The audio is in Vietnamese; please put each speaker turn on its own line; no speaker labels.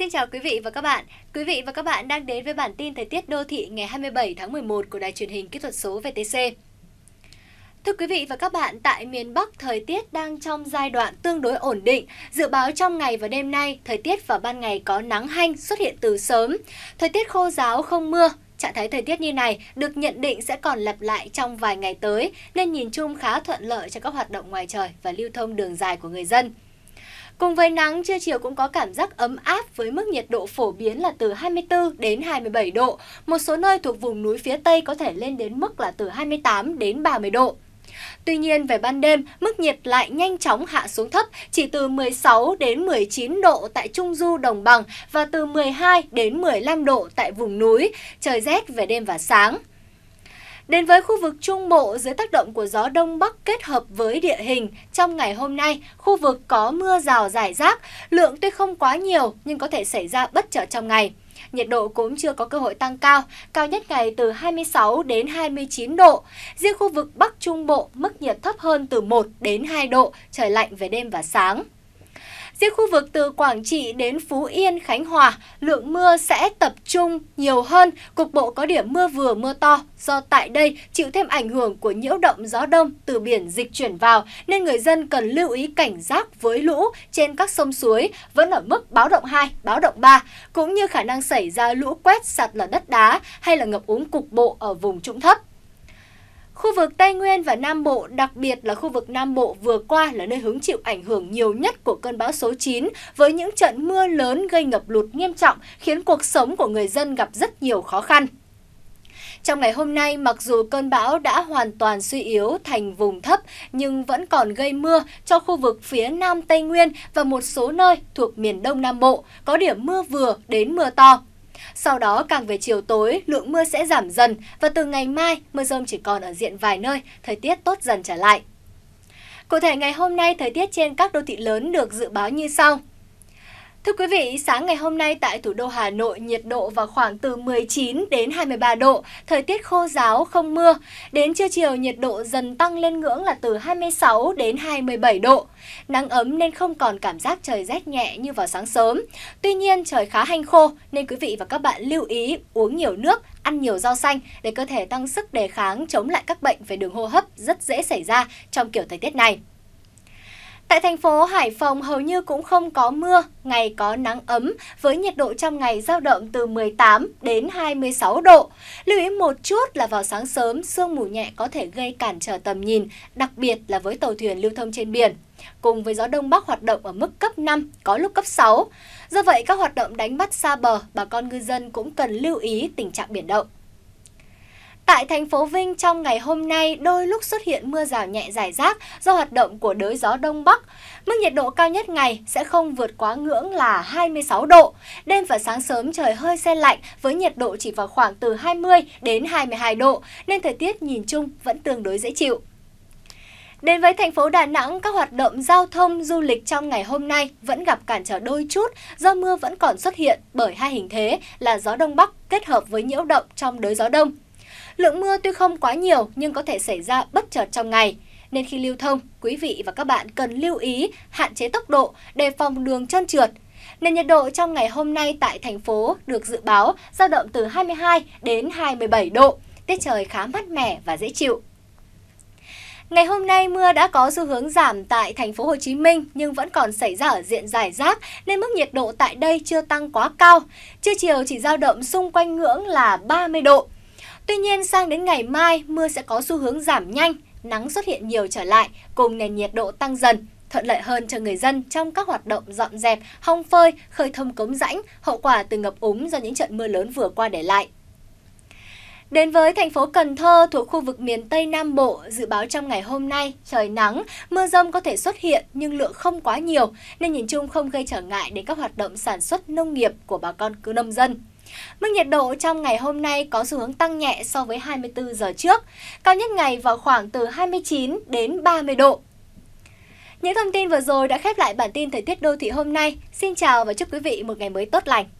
Xin chào quý vị và các bạn. Quý vị và các bạn đang đến với bản tin thời tiết đô thị ngày 27 tháng 11 của Đài truyền hình kỹ thuật số VTC. Thưa quý vị và các bạn, tại miền Bắc thời tiết đang trong giai đoạn tương đối ổn định. Dự báo trong ngày và đêm nay, thời tiết vào ban ngày có nắng hanh xuất hiện từ sớm. Thời tiết khô giáo không mưa, Trạng thái thời tiết như này được nhận định sẽ còn lặp lại trong vài ngày tới, nên nhìn chung khá thuận lợi cho các hoạt động ngoài trời và lưu thông đường dài của người dân. Cùng với nắng, trưa chiều cũng có cảm giác ấm áp với mức nhiệt độ phổ biến là từ 24 đến 27 độ. Một số nơi thuộc vùng núi phía Tây có thể lên đến mức là từ 28 đến 30 độ. Tuy nhiên, về ban đêm, mức nhiệt lại nhanh chóng hạ xuống thấp, chỉ từ 16 đến 19 độ tại Trung Du Đồng Bằng và từ 12 đến 15 độ tại vùng núi, trời rét về đêm và sáng. Đến với khu vực Trung Bộ, dưới tác động của gió Đông Bắc kết hợp với địa hình, trong ngày hôm nay, khu vực có mưa rào rải rác, lượng tuy không quá nhiều nhưng có thể xảy ra bất chợt trong ngày. Nhiệt độ cũng chưa có cơ hội tăng cao, cao nhất ngày từ 26 đến 29 độ. Riêng khu vực Bắc Trung Bộ, mức nhiệt thấp hơn từ 1 đến 2 độ, trời lạnh về đêm và sáng. Riêng khu vực từ Quảng Trị đến Phú Yên, Khánh Hòa, lượng mưa sẽ tập trung nhiều hơn, cục bộ có điểm mưa vừa mưa to do tại đây chịu thêm ảnh hưởng của nhiễu động gió đông từ biển dịch chuyển vào nên người dân cần lưu ý cảnh giác với lũ trên các sông suối vẫn ở mức báo động 2, báo động 3 cũng như khả năng xảy ra lũ quét sạt lở đất đá hay là ngập úng cục bộ ở vùng trũng thấp. Khu vực Tây Nguyên và Nam Bộ, đặc biệt là khu vực Nam Bộ vừa qua là nơi hứng chịu ảnh hưởng nhiều nhất của cơn bão số 9 với những trận mưa lớn gây ngập lụt nghiêm trọng khiến cuộc sống của người dân gặp rất nhiều khó khăn. Trong ngày hôm nay, mặc dù cơn bão đã hoàn toàn suy yếu thành vùng thấp nhưng vẫn còn gây mưa cho khu vực phía Nam Tây Nguyên và một số nơi thuộc miền Đông Nam Bộ, có điểm mưa vừa đến mưa to. Sau đó càng về chiều tối, lượng mưa sẽ giảm dần và từ ngày mai mưa rông chỉ còn ở diện vài nơi, thời tiết tốt dần trở lại. Cụ thể ngày hôm nay thời tiết trên các đô thị lớn được dự báo như sau. Thưa quý vị, sáng ngày hôm nay tại thủ đô Hà Nội nhiệt độ vào khoảng từ 19 đến 23 độ, thời tiết khô giáo không mưa. Đến trưa chiều nhiệt độ dần tăng lên ngưỡng là từ 26 đến 27 độ. Nắng ấm nên không còn cảm giác trời rét nhẹ như vào sáng sớm. Tuy nhiên trời khá hanh khô nên quý vị và các bạn lưu ý uống nhiều nước, ăn nhiều rau xanh để cơ thể tăng sức đề kháng chống lại các bệnh về đường hô hấp rất dễ xảy ra trong kiểu thời tiết này. Tại thành phố Hải Phòng hầu như cũng không có mưa, ngày có nắng ấm với nhiệt độ trong ngày dao động từ 18 đến 26 độ. Lưu ý một chút là vào sáng sớm, sương mù nhẹ có thể gây cản trở tầm nhìn, đặc biệt là với tàu thuyền lưu thông trên biển. Cùng với gió đông bắc hoạt động ở mức cấp 5, có lúc cấp 6. Do vậy, các hoạt động đánh bắt xa bờ, bà con ngư dân cũng cần lưu ý tình trạng biển động. Tại thành phố Vinh trong ngày hôm nay đôi lúc xuất hiện mưa rào nhẹ rải rác do hoạt động của đới gió Đông Bắc. Mức nhiệt độ cao nhất ngày sẽ không vượt quá ngưỡng là 26 độ. Đêm và sáng sớm trời hơi se lạnh với nhiệt độ chỉ vào khoảng từ 20 đến 22 độ nên thời tiết nhìn chung vẫn tương đối dễ chịu. Đến với thành phố Đà Nẵng, các hoạt động giao thông, du lịch trong ngày hôm nay vẫn gặp cản trở đôi chút do mưa vẫn còn xuất hiện bởi hai hình thế là gió đông bắc kết hợp với nhiễu động trong đới gió đông. Lượng mưa tuy không quá nhiều nhưng có thể xảy ra bất chợt trong ngày. Nên khi lưu thông, quý vị và các bạn cần lưu ý hạn chế tốc độ, đề phòng đường trơn trượt. Nền nhiệt độ trong ngày hôm nay tại thành phố được dự báo dao động từ 22 đến 27 độ. Tiết trời khá mát mẻ và dễ chịu. Ngày hôm nay mưa đã có xu hướng giảm tại thành phố Hồ Chí Minh nhưng vẫn còn xảy ra ở diện giải rác nên mức nhiệt độ tại đây chưa tăng quá cao. Trưa chiều chỉ dao động xung quanh ngưỡng là 30 độ. Tuy nhiên sang đến ngày mai, mưa sẽ có xu hướng giảm nhanh, nắng xuất hiện nhiều trở lại cùng nền nhiệt độ tăng dần, thuận lợi hơn cho người dân trong các hoạt động dọn dẹp, hong phơi, khơi thông cống rãnh, hậu quả từ ngập úng do những trận mưa lớn vừa qua để lại. Đến với thành phố Cần Thơ thuộc khu vực miền Tây Nam Bộ, dự báo trong ngày hôm nay trời nắng, mưa rông có thể xuất hiện nhưng lượng không quá nhiều nên nhìn chung không gây trở ngại đến các hoạt động sản xuất nông nghiệp của bà con cư nông dân. Mức nhiệt độ trong ngày hôm nay có xu hướng tăng nhẹ so với 24 giờ trước, cao nhất ngày vào khoảng từ 29 đến 30 độ. Những thông tin vừa rồi đã khép lại bản tin thời tiết đô thị hôm nay. Xin chào và chúc quý vị một ngày mới tốt lành.